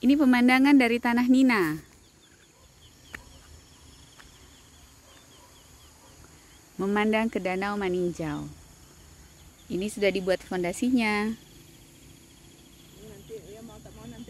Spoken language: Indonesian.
Ini pemandangan dari tanah Nina. Memandang ke Danau Maninjau. Ini sudah dibuat fondasinya. Nanti ya mau tak mau nanti